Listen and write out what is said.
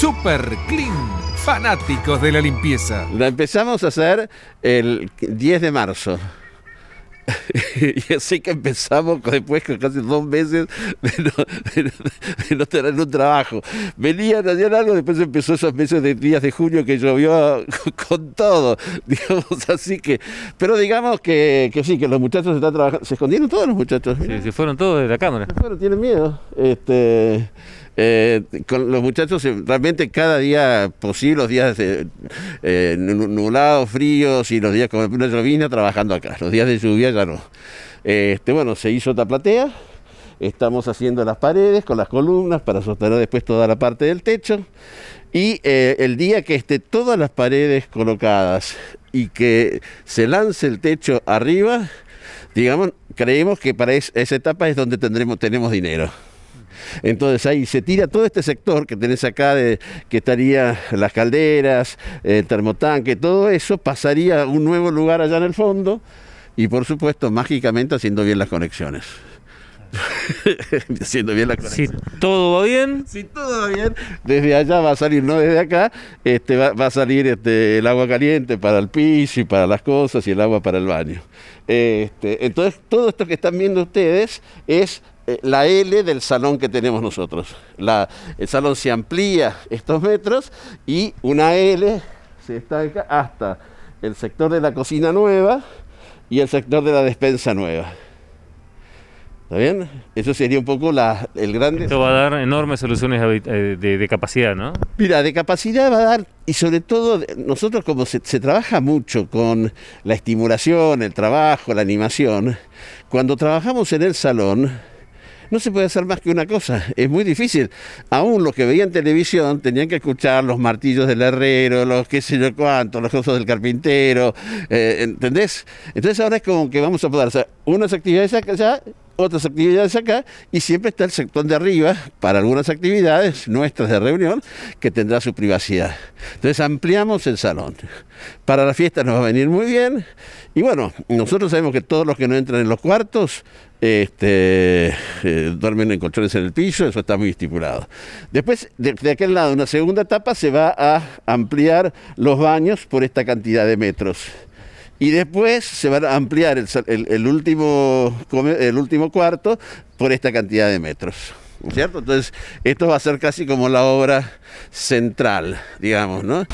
Super Clean fanáticos de la limpieza. La empezamos a hacer el 10 de marzo. y así que empezamos después con casi dos meses de no, tener un trabajo. Venían, hacían algo, después empezó esos meses de días de junio que llovió con todo, así que. Pero digamos que, sí, que los muchachos se están trabajando. Se escondieron todos los muchachos. Sí, se fueron todos de la cámara. Bueno, tienen miedo. Este. Eh, con los muchachos eh, realmente cada día posible, los días eh, nublados, fríos y los días con una llovina trabajando acá. Los días de lluvia ya no. Este, bueno, se hizo otra platea. Estamos haciendo las paredes con las columnas para sostener después toda la parte del techo. Y el día que esté todas las paredes colocadas y que se lance el techo arriba, digamos, creemos que para esa etapa es donde tendremos, tenemos dinero. Entonces ahí se tira todo este sector que tenés acá, de, que estaría las calderas, el termotanque, todo eso pasaría a un nuevo lugar allá en el fondo y por supuesto mágicamente haciendo bien las conexiones. haciendo bien las conexiones. Si todo va bien. Si todo va bien. Desde allá va a salir, no desde acá, este, va, a salir este, el agua caliente para el piso y para las cosas y el agua para el baño. Este, entonces, todo esto que están viendo ustedes es eh, la L del salón que tenemos nosotros. La, el salón se amplía estos metros y una L se está hasta el sector de la cocina nueva y el sector de la despensa nueva. ¿Está bien? Eso sería un poco la, el grande... Esto va a dar enormes soluciones de, eh, capacidad, ¿no? Mira, de capacidad va a dar, y sobre todo nosotros como se trabaja mucho con la estimulación, el trabajo, la animación, cuando trabajamos en el salón, no se puede hacer más que una cosa, es muy difícil. Aún los que veían televisión tenían que escuchar los martillos del herrero, los qué sé yo cuánto, los cosas del carpintero, eh, ¿entendés? Entonces ahora es como que vamos a poder hacer unas actividades ya otras actividades acá y siempre está el sector de arriba para algunas actividades nuestras de reunión que tendrá su privacidad. Entonces ampliamos el salón. Para la fiesta nos va a venir muy bien y bueno, nosotros sabemos que todos los que no entran en los cuartos este, eh, duermen en colchones en el piso, eso está muy estipulado. Después, de, de, aquel lado, una segunda etapa se va a ampliar los baños por esta cantidad de metros y después se va a ampliar el, el, el, último, el último cuarto por esta cantidad de metros. ¿Cierto? Entonces, esto va a ser casi como la obra central, digamos, ¿no?